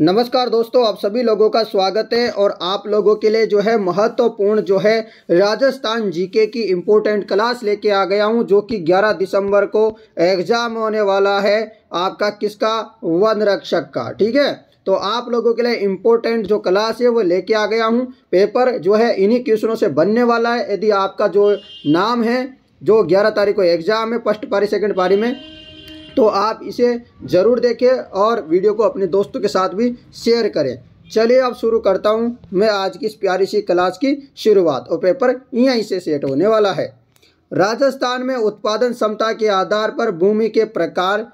नमस्कार दोस्तों आप सभी लोगों का स्वागत है और आप लोगों के लिए जो है महत्वपूर्ण जो है राजस्थान जीके की इम्पोर्टेंट क्लास लेके आ गया हूं जो कि 11 दिसंबर को एग्ज़ाम होने वाला है आपका किसका वन रक्षक का ठीक है तो आप लोगों के लिए इम्पोर्टेंट जो क्लास है वो लेके आ गया हूँ पेपर जो है इन्हीं क्वेश्चनों से बनने वाला है यदि आपका जो नाम है जो ग्यारह तारीख को एग्ज़ाम है फर्स्ट पारी सेकेंड पारी में तो आप इसे ज़रूर देखें और वीडियो को अपने दोस्तों के साथ भी शेयर करें चलिए अब शुरू करता हूँ मैं आज की इस प्यारी सी क्लास की शुरुआत और पेपर यहीं से सेट होने वाला है राजस्थान में उत्पादन क्षमता के आधार पर भूमि के प्रकार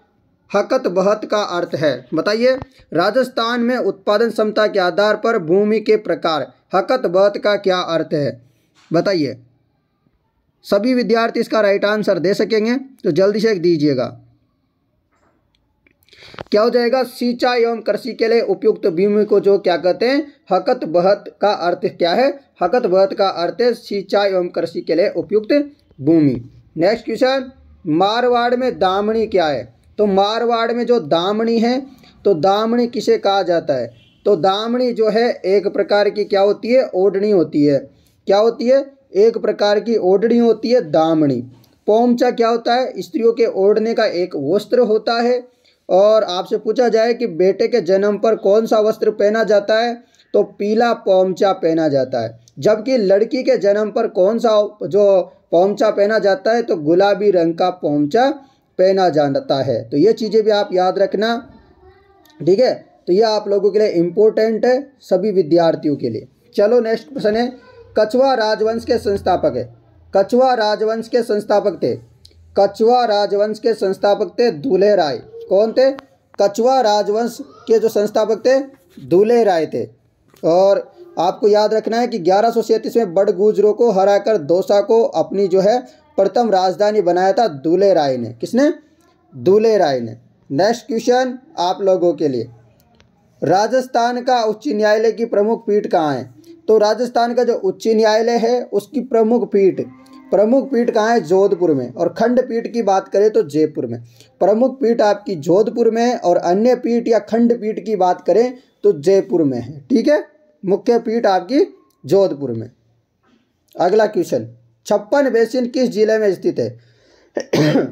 हकत बहत का अर्थ है बताइए राजस्थान में उत्पादन क्षमता के आधार पर भूमि के प्रकार हकत बहत का क्या अर्थ है बताइए सभी विद्यार्थी इसका राइट आंसर दे सकेंगे तो जल्दी से दीजिएगा क्या हो जाएगा सिंचाई एवं कृषि के लिए उपयुक्त भूमि को जो क्या कहते हैं हकत बहत का अर्थ क्या है हकत बहत का अर्थ है सिंचाई एवं कृषि के लिए उपयुक्त भूमि नेक्स्ट क्वेश्चन मारवाड़ में दामणी क्या है तो मारवाड़ में जो दामणी है तो दामणी किसे कहा जाता है तो दामणी जो है एक प्रकार की क्या होती है ओढ़नी होती है क्या होती है एक प्रकार की ओढ़नी होती है दामणी पोमचा क्या होता है स्त्रियों के ओढ़ने का एक वस्त्र होता है और आपसे पूछा जाए कि बेटे के जन्म पर कौन सा वस्त्र पहना जाता है तो पीला पोमचा पहना जाता है जबकि लड़की के जन्म पर कौन सा जो पोमचा पहना जाता है तो गुलाबी रंग का पोमचा पहना जाता है तो ये चीज़ें भी आप याद रखना ठीक है तो ये आप लोगों के लिए इम्पोर्टेंट है सभी विद्यार्थियों के लिए चलो नेक्स्ट क्वेश्चन है कछवा राजवंश के संस्थापक है कछवा राजवंश के संस्थापक थे कछवा राजवंश के संस्थापक थे दूल्हे राय कौन थे कछुआ राजवंश के जो संस्थापक थे दूल्हे राय थे और आपको याद रखना है कि ग्यारह में बड़ गुजरों को हराकर दोसा को अपनी जो है प्रथम राजधानी बनाया था दूल्हे राय ने किसने दूल्हे राय ने नेक्स्ट क्वेश्चन आप लोगों के लिए राजस्थान का उच्च न्यायालय की प्रमुख पीठ कहाँ है तो राजस्थान का जो उच्च न्यायालय है उसकी प्रमुख पीठ प्रमुख पीठ कहाँ है जोधपुर में और खंड पीठ की बात करें तो जयपुर में प्रमुख पीठ आपकी जोधपुर में और अन्य पीठ या खंड पीठ की बात करें तो जयपुर में है ठीक है मुख्य पीठ आपकी जोधपुर में अगला क्वेश्चन छप्पन बेसिन किस जिले में स्थित है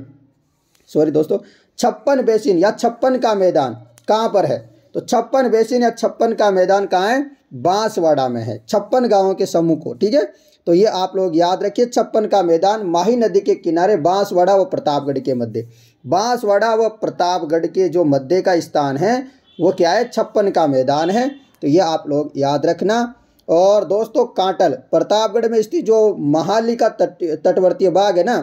सॉरी दोस्तों छप्पन बेसिन या छप्पन का मैदान कहाँ पर है तो छप्पन बेसिन या छप्पन का मैदान कहाँ है बांसवाड़ा में है छप्पन गांवों के समूह को ठीक है तो ये आप लोग याद रखिए छप्पन का मैदान माही नदी के किनारे बांसवाड़ा व प्रतापगढ़ के मध्य बांसवाड़ा व प्रतापगढ़ के जो मध्य का स्थान है वो क्या है छप्पन का मैदान है तो ये आप लोग याद रखना और दोस्तों कांटल प्रतापगढ़ में स्थित जो महाली का तट तटवर्तीय बाग है ना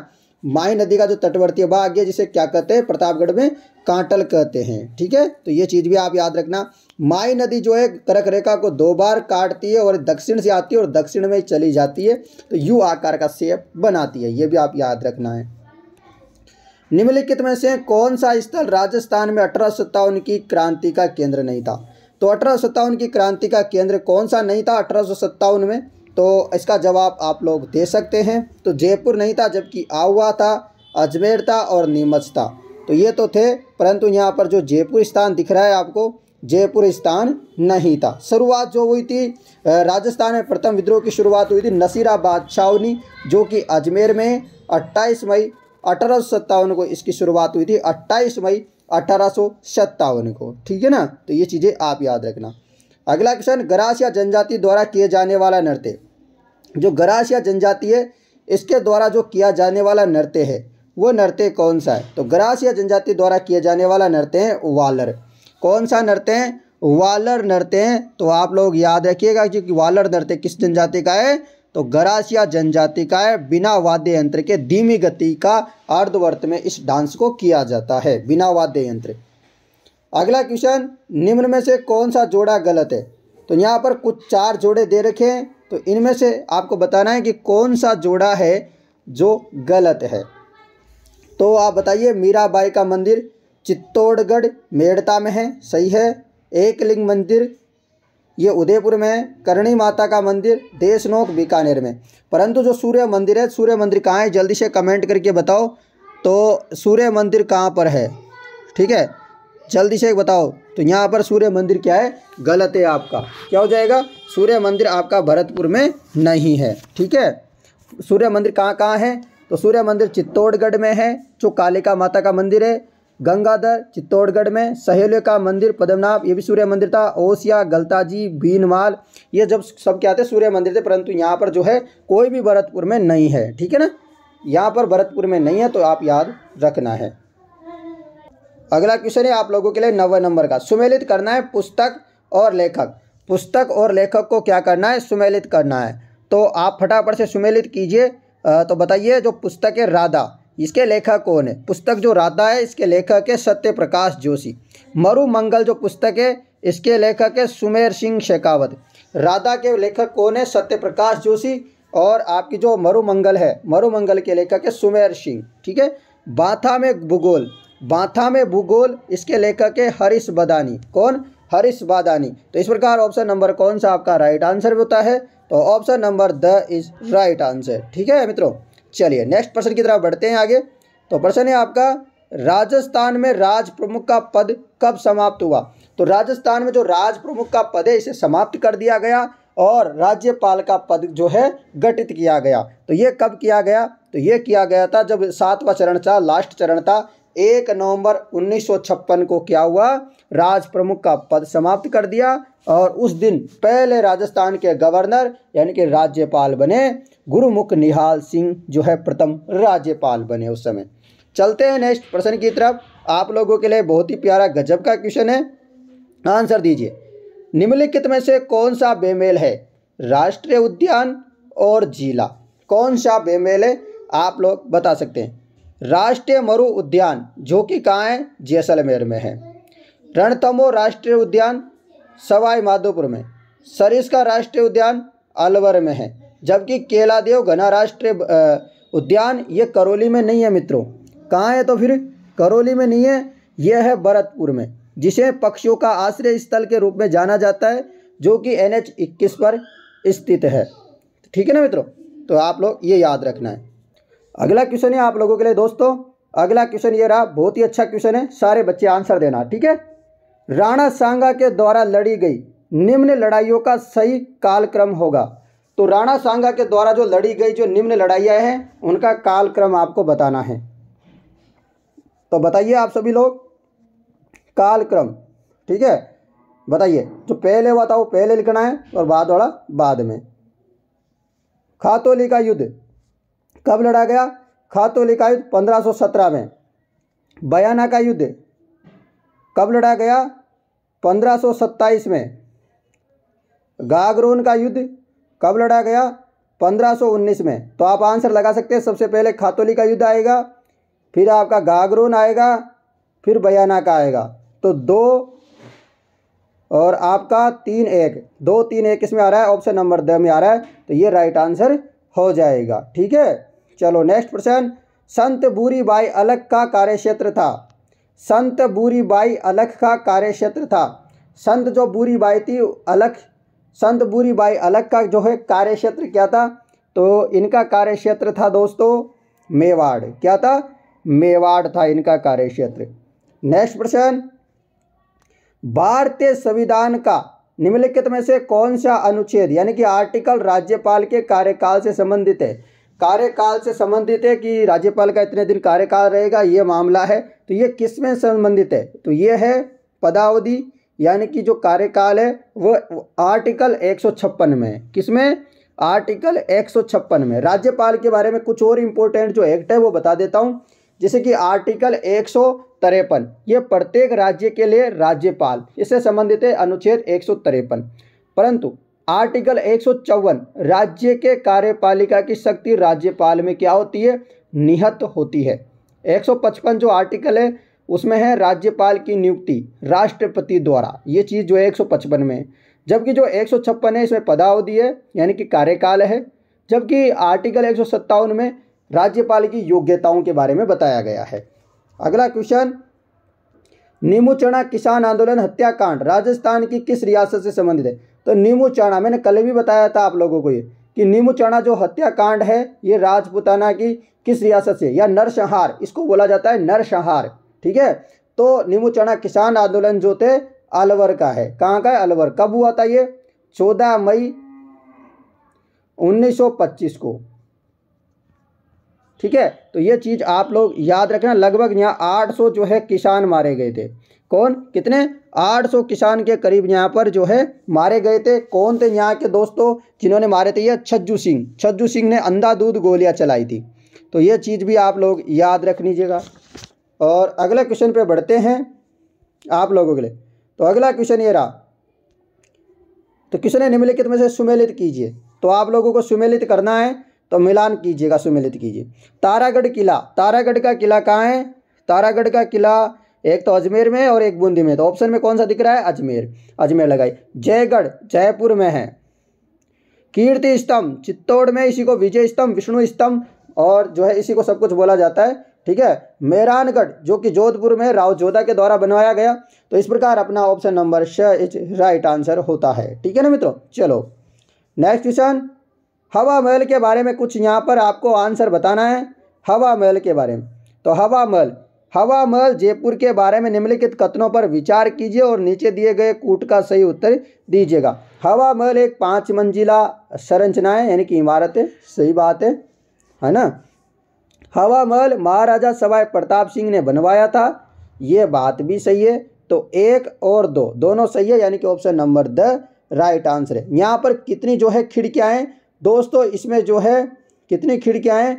माय नदी का जो तटवर्तीय भाग है जिसे क्या कहते हैं प्रतापगढ़ में कांटल कहते हैं ठीक है तो ये चीज़ भी आप याद रखना माय नदी जो है करक रेखा को दो बार काटती है और दक्षिण से आती है और दक्षिण में चली जाती है तो यू आकार का सेप बनाती है ये भी आप याद रखना है निम्नलिखित में से कौन सा स्थल राजस्थान में अठारह की क्रांति का केंद्र नहीं था तो अठारह की क्रांति का केंद्र कौन सा नहीं था अठारह में तो इसका जवाब आप लोग दे सकते हैं तो जयपुर नहीं था जबकि आउवा था अजमेर था और नीमच था तो ये तो थे परंतु यहाँ पर जो जयपुर स्थान दिख रहा है आपको जयपुर स्थान नहीं था शुरुआत जो हुई थी राजस्थान में प्रथम विद्रोह की शुरुआत हुई थी नसीराबाद छावनी जो कि अजमेर में 28 मई अठारह को इसकी शुरुआत हुई थी 28 मई अठारह को ठीक है ना तो ये चीज़ें आप याद रखना अगला क्वेश्चन ग्रास या जनजाति द्वारा किए जाने वाला नृत्य जो गराश या जनजाति है इसके द्वारा जो किया जाने वाला नृत्य है वो नृत्य कौन सा है तो ग्रास या जनजाति द्वारा किया जाने वाला नृत्य है वालर कौन सा नृत्य है वालर नृत्य है तो आप लोग याद रखिएगा क्योंकि वालर नृत्य किस जनजाति का है तो या जनजाति का है बिना वाद्य यंत्र के धीमी गति का अर्धवर्त में इस डांस को किया जाता है बिना वाद्य यंत्र अगला क्वेश्चन निम्न में से कौन सा जोड़ा गलत है तो यहाँ पर कुछ चार जोड़े दे रखे हैं तो इनमें से आपको बताना है कि कौन सा जोड़ा है जो गलत है तो आप बताइए मीराबाई का मंदिर चित्तौड़गढ़ मेड़ता में है सही है एक लिंग मंदिर ये उदयपुर में है करणी माता का मंदिर देशनोक बीकानेर में परंतु जो सूर्य मंदिर है सूर्य मंदिर कहाँ है जल्दी से कमेंट करके बताओ तो सूर्य मंदिर कहाँ पर है ठीक है जल्दी से बताओ तो यहाँ पर सूर्य मंदिर क्या है गलत है आपका क्या हो जाएगा सूर्य मंदिर आपका भरतपुर में नहीं है ठीक है सूर्य मंदिर कहाँ कहाँ है तो सूर्य मंदिर चित्तौड़गढ़ में है जो कालिका माता का मंदिर है गंगाधर चित्तौड़गढ़ में सहेलो का मंदिर पद्मनाभ ये भी सूर्य मंदिर था ओसिया गलताजी बीनमाल ये जब सब क्या थे सूर्य मंदिर थे परंतु यहाँ पर जो है कोई भी भरतपुर में नहीं है ठीक है ना यहाँ पर भरतपुर में नहीं है तो आप याद रखना है अगला क्वेश्चन है आप लोगों के लिए नवे नंबर का सुमेलित करना है पुस्तक और लेखक पुस्तक और लेखक को क्या करना है सुमेलित करना है तो आप फटाफट से सुमेलित कीजिए तो बताइए जो पुस्तक है राधा इसके लेखक कौन है पुस्तक जो राधा है इसके लेखक है सत्य प्रकाश जोशी मरु मंगल जो पुस्तक है इसके लेखक है सुमेर सिंह शेखावत राधा के लेखक कौन है सत्य प्रकाश जोशी और आपकी जो मरुमंगल है मरुमंगल के लेखक है सुमेर सिंह ठीक है बाथा में भूगोल बांथा में भूगोल इसके लेखक है हरीश बदानी कौन हरीश बदानी तो इस प्रकार ऑप्शन नंबर कौन सा आपका राइट आंसर होता है तो ऑप्शन नंबर द इज राइट आंसर ठीक है मित्रों चलिए नेक्स्ट प्रश्न की तरफ बढ़ते हैं आगे तो प्रश्न है आपका राजस्थान में राज प्रमुख का पद कब समाप्त हुआ तो राजस्थान में जो राज प्रमुख का पद है इसे समाप्त कर दिया गया और राज्यपाल का पद जो है गठित किया गया तो ये कब किया गया तो ये किया गया था जब सातवां चरण था लास्ट चरण था एक नवंबर 1956 को क्या हुआ राज प्रमुख का पद समाप्त कर दिया और उस दिन पहले राजस्थान के गवर्नर यानी कि राज्यपाल बने गुरुमुख निहाल सिंह जो है प्रथम राज्यपाल बने उस समय चलते हैं नेक्स्ट प्रश्न की तरफ आप लोगों के लिए बहुत ही प्यारा गजब का क्वेश्चन है आंसर दीजिए निम्नलिखित में से कौन सा बेमेल है राष्ट्रीय उद्यान और जिला कौन सा बेमेल है आप लोग बता सकते हैं राष्ट्रीय मरु उद्यान जो कि कहाँ है जैसलमेर में है रणतमो राष्ट्रीय उद्यान सवाई माधोपुर में सरिस का राष्ट्रीय उद्यान अलवर में है जबकि केलादेव घना राष्ट्रीय उद्यान ये करौली में नहीं है मित्रों कहाँ है तो फिर करौली में नहीं है यह है भरतपुर में जिसे पक्षियों का आश्रय स्थल के रूप में जाना जाता है जो कि एन एच इक्कीस पर स्थित है ठीक है ना मित्रों तो आप लोग ये याद रखना है अगला क्वेश्चन है आप लोगों के लिए दोस्तों अगला क्वेश्चन ये रहा बहुत ही अच्छा क्वेश्चन है सारे बच्चे आंसर देना ठीक है राणा सांगा के द्वारा लड़ी गई निम्न लड़ाइयों का सही कालक्रम होगा तो राणा सांगा के द्वारा जो लड़ी गई जो निम्न लड़ाइयाँ हैं उनका कालक्रम आपको बताना है तो बताइए आप सभी लोग कालक्रम ठीक है बताइए जो पहले हुआ था वो पहले लिखना है और बाद वाला बाद में खातोली का युद्ध कब लड़ा गया खातोली का युद्ध 1517 में बयाना का युद्ध कब लड़ा गया 1527 में गागरोन का युद्ध कब लड़ा गया 1519 में तो आप आंसर लगा सकते हैं सबसे पहले खातोली का युद्ध आएगा फिर आपका गागरोन आएगा फिर बयाना का आएगा तो दो और आपका तीन एक दो तीन एक इसमें आ रहा है ऑप्शन नंबर द में आ रहा है तो ये राइट आंसर हो जाएगा ठीक है चलो नेक्स्ट प्रश्न संत बूरी बाई अलख का कार्यक्षेत्र था संत बाई अलख का कार्यक्षेत्र था संत जो बाई थी अलख संत बूरी बाई अलख का जो है कार्यक्षेत्र क्या था तो इनका कार्यक्षेत्र था दोस्तों मेवाड़ क्या था मेवाड़ था इनका कार्यक्षेत्र नेक्स्ट प्रश्न भारतीय संविधान का निम्नलिखित में से कौन सा अनुच्छेद यानी कि आर्टिकल राज्यपाल के कार्यकाल से संबंधित है कार्यकाल से संबंधित है कि राज्यपाल का इतने दिन कार्यकाल रहेगा ये मामला है तो ये किस में संबंधित है तो ये है पदावधि यानी कि जो कार्यकाल है वो आर्टिकल छप्पन में किस किसमें आर्टिकल छप्पन में राज्यपाल के बारे में कुछ और इम्पोर्टेंट जो एक्ट है वो बता देता हूँ जैसे कि आर्टिकल एक तिरपन ये प्रत्येक राज्य के लिए राज्यपाल इससे संबंधित है अनुच्छेद एक परंतु आर्टिकल एक राज्य के कार्यपालिका की शक्ति राज्यपाल में क्या होती है निहत होती है 155 जो आर्टिकल है उसमें है राज्यपाल की नियुक्ति राष्ट्रपति द्वारा ये चीज़ जो है 155 में जबकि जो एक है इसमें पदावधि है यानी कि कार्यकाल है जबकि आर्टिकल एक में राज्यपाल की योग्यताओं के बारे में बताया गया है अगला क्वेश्चन निमुचना किसान आंदोलन हत्याकांड राजस्थान की किस रियासत से संबंधित है तो नीमू चाणा मैंने कल भी बताया था आप लोगों को ये कि नीमू चाणा जो हत्याकांड है ये राजपुताना की किस रियासत से या नरसंहार इसको बोला जाता है नरसंहार ठीक है तो नीमू चाणा किसान आंदोलन जो थे अलवर का है कहाँ का है अलवर कब हुआ था ये चौदह मई 1925 को ठीक है तो ये चीज़ आप लोग याद रखना लगभग यहाँ 800 जो है किसान मारे गए थे कौन कितने 800 किसान के करीब यहाँ पर जो है मारे गए थे कौन थे यहाँ के दोस्तों जिन्होंने मारे थे ये छज्जू सिंह छज्जू सिंह ने अंधा दूध गोलियाँ चलाई थी तो ये चीज़ भी आप लोग याद रख लीजिएगा और अगला क्वेश्चन पे बढ़ते हैं आप लोगों के लिए तो अगला क्वेश्चन ये रहा तो क्वेश्चन है निम्नलिखित में से सुमेलित कीजिए तो आप लोगों को सुमेलित करना है तो मिलान कीजिएगा सुमेलित कीजिए तारागढ़ किला तारागढ़ का किला कहाँ है तारागढ़ का किला एक तो अजमेर में और एक बूंदी में तो ऑप्शन में कौन सा दिख रहा है अजमेर अजमेर लगाई जयगढ़ जयपुर में है कीर्ति स्तंभ चित्तौड़ में इसी को विजय स्तंभ विष्णु स्तंभ और जो है इसी को सब कुछ बोला जाता है ठीक है मेहरानगढ़ जो कि जोधपुर में राव जोधा के द्वारा बनवाया गया तो इस प्रकार अपना ऑप्शन नंबर छ इज राइट आंसर होता है ठीक है ना मित्रों चलो नेक्स्ट क्वेश्चन हवा महल के बारे में कुछ यहाँ पर आपको आंसर बताना है हवा महल के बारे में तो हवा महल हवा महल जयपुर के बारे में निम्नलिखित कथनों पर विचार कीजिए और नीचे दिए गए कूट का सही उत्तर दीजिएगा हवा महल एक पांच मंजिला संरचना है यानी कि इमारत है सही बात है है ना हवा महल महाराजा सवाई प्रताप सिंह ने बनवाया था ये बात भी सही है तो एक और दो दोनों सही है यानी कि ऑप्शन नंबर द राइट आंसर है यहाँ पर कितनी जो है खिड़कियाँ हैं दोस्तों इसमें जो है कितनी खिड़कियाँ हैं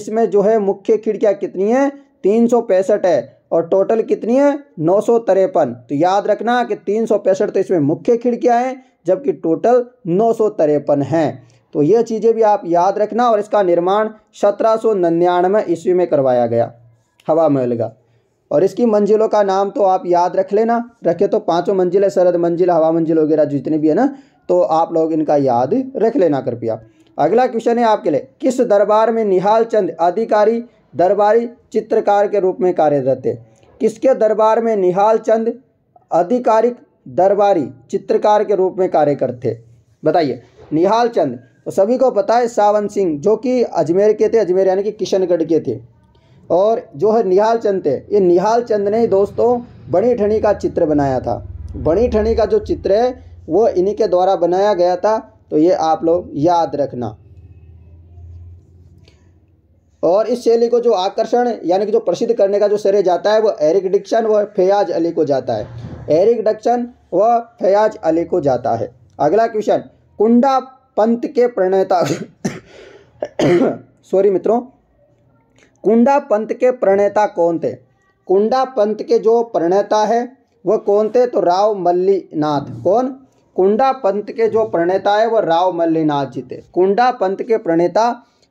इसमें जो है मुख्य खिड़कियाँ कितनी हैं तीन सौ पैंसठ है और टोटल कितनी है नौ सौ तिरपन तो याद रखना कि तीन सौ पैंसठ तो इसमें मुख्य खिड़कियाँ हैं जबकि टोटल नौ सौ तिरपन हैं तो ये चीज़ें भी आप याद रखना और इसका निर्माण सत्रह सौ निन्यानवे ईस्वी में करवाया गया हवा महल का और इसकी मंजिलों का नाम तो आप याद रख लेना रखे तो पांचों मंजिल है सरद मंजिल हवा मंजिल वगैरह जितने भी है ना तो आप लोग इनका याद रख लेना कृपया अगला क्वेश्चन है आपके लिए किस दरबार में निहाल चंद अधिकारी दरबारी चित्रकार के रूप में कार्यरत थे किसके दरबार में निहाल चंद आधिकारिक दरबारी चित्रकार के रूप में कार्य करते बताइए निहाल चंद तो सभी को पता है सावन सिंह जो कि अजमेर के थे अजमेर यानी कि किशनगढ़ के थे और जो है निहाल चंद थे ये निहाल चंद ने दोस्तों बड़ी ठनी का चित्र बनाया था बड़ी ठनी का जो चित्र है वो इन्हीं के द्वारा बनाया गया था तो ये आप लोग याद रखना और इस शैली को जो आकर्षण यानी कि जो प्रसिद्ध करने का जो श्रेय जाता है वो एरिक डिक्शन व फयाज अली को जाता है एरिक डिक्शन व फयाज अली को जाता है अगला क्वेश्चन कुंडा पंत के प्रणेता सॉरी मित्रों कुंडा पंत के प्रणेता कौन थे कुंडा पंत के जो प्रणेता है वह कौन थे तो राव मल्लीनाथ कौन कुंडा पंत के जो प्रणेता है वह राव मल्लीनाथ जी थे कुंडा पंत के प्रणेता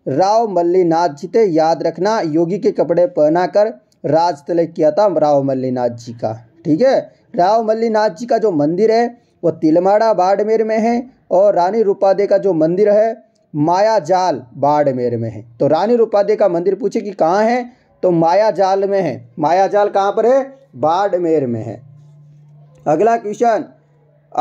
राव मल्लीनाथ जी थे याद रखना योगी के कपड़े पहनाकर राज तिलक किया था राव मल्लीनाथ जी का ठीक है राव मल्लीनाथ जी का जो मंदिर है वो तिलमाड़ा बाड़मेर में है और रानी रूपादे का जो मंदिर है माया जाल बाड़मेर में है तो रानी रूपादे का मंदिर पूछे कि कहाँ है तो माया जाल में है माया जाल कहाँ पर है बाड़मेर में है अगला क्वेश्चन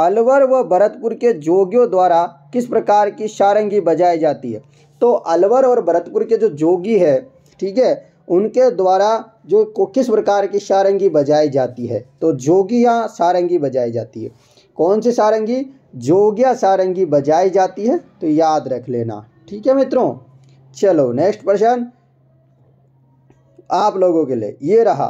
अलवर व भरतपुर के जोगियों द्वारा किस प्रकार की सारंगी बजाई जाती है तो अलवर और भरतपुर के जो जोगी है ठीक है उनके द्वारा जो को किस प्रकार की सारंगी बजाई जाती है तो जोगिया सारंगी बजाई जाती है कौन सी सारंगी जोगिया सारंगी बजाई जाती है तो याद रख लेना ठीक है मित्रों चलो नेक्स्ट प्रश्न आप लोगों के लिए ये रहा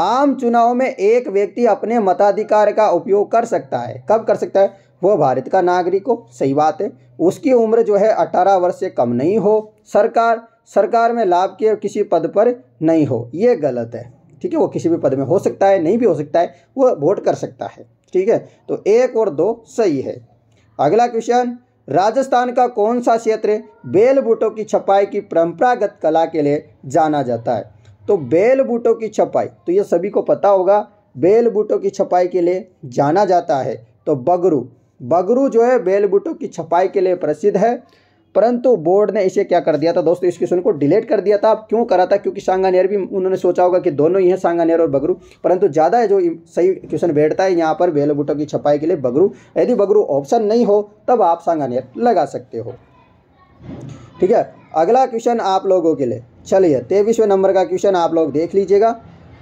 आम चुनाव में एक व्यक्ति अपने मताधिकार का उपयोग कर सकता है कब कर सकता है वो भारत का नागरिक हो सही बात है उसकी उम्र जो है अठारह वर्ष से कम नहीं हो सरकार सरकार में लाभ के किसी पद पर नहीं हो ये गलत है ठीक है वो किसी भी पद में हो सकता है नहीं भी हो सकता है वो वोट कर सकता है ठीक है तो एक और दो सही है अगला क्वेश्चन राजस्थान का कौन सा क्षेत्र बेल बूटों की छपाई की परंपरागत कला के लिए जाना जाता है तो बेल बूटों की छपाई तो ये सभी को पता होगा बेल बूटों की छपाई के लिए जाना जाता है तो बगरू बगरू जो है बेल बूटों की छपाई के लिए प्रसिद्ध है परंतु बोर्ड ने इसे क्या कर दिया था दोस्तों इस क्वेश्चन को डिलीट कर दिया था अब क्यों करा था क्योंकि सांगानेर भी उन्होंने सोचा होगा कि दोनों ही हैं सांगानेर और बगरू परंतु ज़्यादा जो सही क्वेश्चन बैठता है यहाँ पर बेल बूटों की छपाई के लिए बगरू यदि बगरू ऑप्शन नहीं हो तब आप सांगानेर लगा सकते हो ठीक है अगला क्वेश्चन आप लोगों के लिए चलिए तेईसवें नंबर का क्वेश्चन आप लोग देख लीजिएगा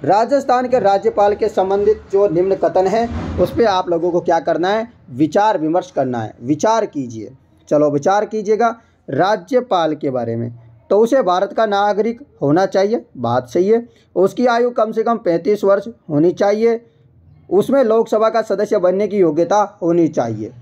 राजस्थान के राज्यपाल के संबंधित जो निम्न कथन है उस पर आप लोगों को क्या करना है विचार विमर्श करना है विचार कीजिए चलो विचार कीजिएगा राज्यपाल के बारे में तो उसे भारत का नागरिक होना चाहिए बात सही है उसकी आयु कम से कम पैंतीस वर्ष होनी चाहिए उसमें लोकसभा का सदस्य बनने की योग्यता होनी चाहिए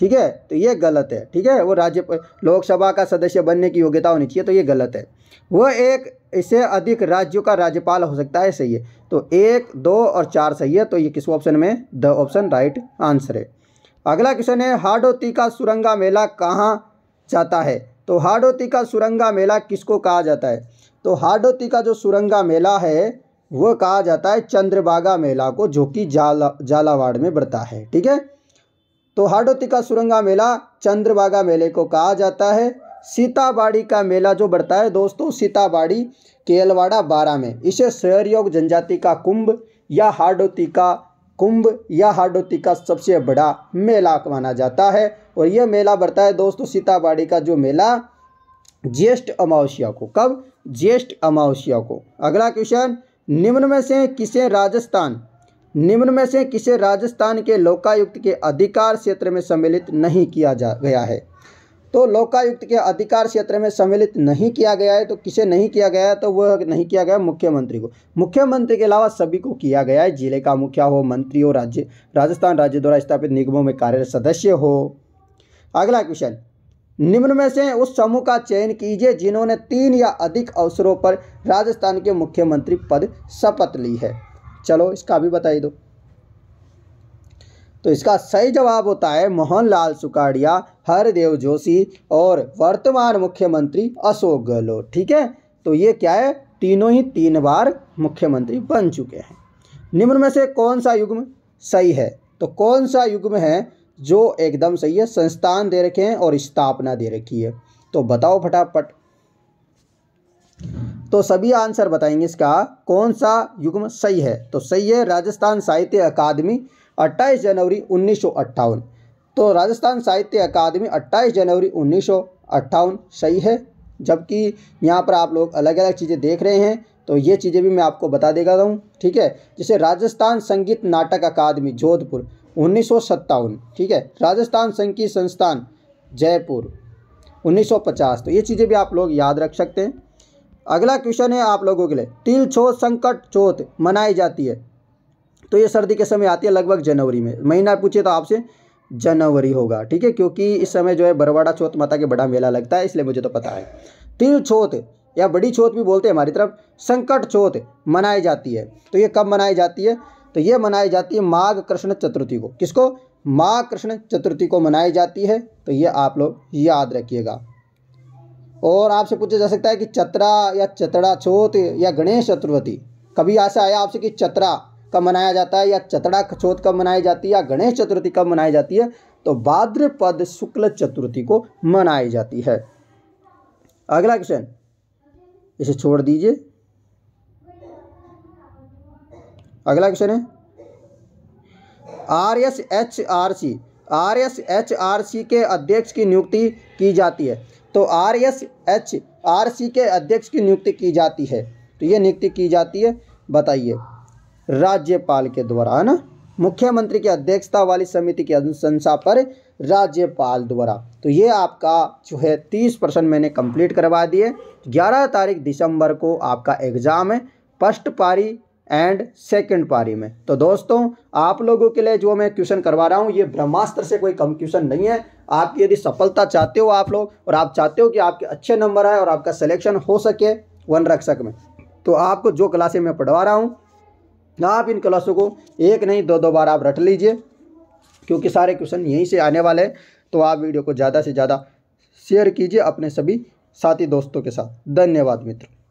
ठीक है तो ये गलत है ठीक है वो राज्य लोकसभा का सदस्य बनने की योग्यता होनी चाहिए तो ये गलत है वह एक इससे अधिक राज्यों का राज्यपाल हो सकता है सही है तो एक दो और चार सही है तो ये किस ऑप्शन में द ऑप्शन राइट आंसर है अगला क्वेश्चन है हाडोती का सुरंगा मेला कहाँ जाता है तो हाडोती का सुरंगा मेला किसको कहा जाता है तो हाडोती का जो सुरंगा मेला है वह कहा जाता है चंद्रभागा मेला को जो कि जाला जालावाड़ में बढ़ता है ठीक है तो हाडोती का सुरंगा मेला चंद्रभागा मेले को कहा जाता है सीताबाड़ी का मेला जो बढ़ता है दोस्तों सीताबाड़ी केलवाड़ा बारह में इसे सहयोग जनजाति का कुंभ या हाडोती का कुंभ या हाडोती का सबसे बड़ा मेला माना जाता है और यह मेला बढ़ता है दोस्तों सीताबाड़ी का जो मेला ज्येष्ठ अमावस्या को कब ज्येष्ठ अमावस्या को अगला क्वेश्चन निम्न में से किसे राजस्थान निम्न में से किसे राजस्थान के लोकायुक्त के अधिकार क्षेत्र में सम्मिलित नहीं किया जा गया है तो लोकायुक्त के अधिकार क्षेत्र में सम्मिलित नहीं किया गया है तो किसे नहीं किया गया है तो वह नहीं किया गया मुख्यमंत्री को मुख्यमंत्री के अलावा सभी को किया गया है जिले का मुखिया हो मंत्री हो राज्य राजस्थान राज्य द्वारा स्थापित निगमों में कार्यरत सदस्य हो अगला क्वेश्चन निम्न में से उस समूह का चयन कीजिए जिन्होंने तीन या अधिक अवसरों पर राजस्थान के मुख्यमंत्री पद शपथ ली है चलो इसका भी बताई दो तो इसका सही जवाब होता है मोहनलाल सुकाड़िया हरदेव जोशी और वर्तमान मुख्यमंत्री अशोक गहलोत ठीक है तो ये क्या है तीनों ही तीन बार मुख्यमंत्री बन चुके हैं निम्न में से कौन सा युग्म सही है तो कौन सा युग्म है जो एकदम सही है संस्थान दे रखे हैं और स्थापना दे रखी है तो बताओ फटाफट तो सभी आंसर बताएंगे इसका कौन सा युग्म सही है तो सही है राजस्थान साहित्य अकादमी 28 जनवरी उन्नीस तो राजस्थान साहित्य अकादमी 28 जनवरी उन्नीस सही है जबकि यहाँ पर आप लोग अलग अलग चीज़ें देख रहे हैं तो ये चीज़ें भी मैं आपको बता देगा हूँ ठीक है जैसे राजस्थान संगीत नाटक अकादमी जोधपुर उन्नीस ठीक है राजस्थान संगीत संस्थान जयपुर 1950 तो ये चीज़ें भी आप लोग याद रख सकते हैं अगला क्वेश्चन है आप लोगों के लिए तिल छोत संकट चौथ मनाई जाती है तो ये सर्दी के समय आती है लगभग जनवरी में महीना पूछे तो आपसे जनवरी होगा ठीक है क्योंकि इस समय जो है बरवाड़ा चौथ माता के बड़ा मेला लगता है इसलिए मुझे तो पता है तिल छोत या बड़ी छोत भी बोलते हैं हमारी तरफ संकट चौथ मनाई जाती है तो ये कब मनाई जाती है तो ये मनाई जाती है माघ कृष्ण चतुर्थी को किसको माघ कृष्ण चतुर्थी को मनाई जाती है तो ये आप लोग याद रखिएगा और आपसे पूछा जा सकता है कि चतरा या चतरा छोत या गणेश चतुर्थी कभी ऐसा आया आपसे कि चतरा कब मनाया जाता है या चतरा छोत कब मनाई जाती है या गणेश चतुर्थी कब मनाई जाती है तो भाद्रपद शुक्ल चतुर्थी को मनाई जाती है अगला क्वेश्चन इसे छोड़ दीजिए अगला क्वेश्चन है R S H R C R S H R C के अध्यक्ष की नियुक्ति की जाती है तो R S H R C के अध्यक्ष की नियुक्ति की जाती है तो ये नियुक्ति की जाती है बताइए राज्यपाल के द्वारा है ना मुख्यमंत्री की अध्यक्षता वाली समिति की अनुशंसा पर राज्यपाल द्वारा तो ये आपका जो है तीस परसेंट मैंने कंप्लीट करवा दिए ग्यारह तारीख दिसंबर को आपका एग्ज़ाम है फर्स्ट पारी एंड सेकंड पारी में तो दोस्तों आप लोगों के लिए जो मैं क्वेश्चन करवा रहा हूँ ये ब्रह्मास्त्र से कोई कम क्वेश्चन नहीं है आपकी यदि सफलता चाहते हो आप लोग और आप चाहते हो कि आपके अच्छे नंबर आए और आपका सिलेक्शन हो सके वन रक्षक में तो आपको जो क्लासे मैं पढ़वा रहा हूँ आप इन क्लासों को एक नहीं दो दो बार आप रट लीजिए क्योंकि सारे क्वेश्चन यहीं से आने वाले हैं तो आप वीडियो को ज़्यादा से ज़्यादा शेयर कीजिए अपने सभी साथी दोस्तों के साथ धन्यवाद मित्रों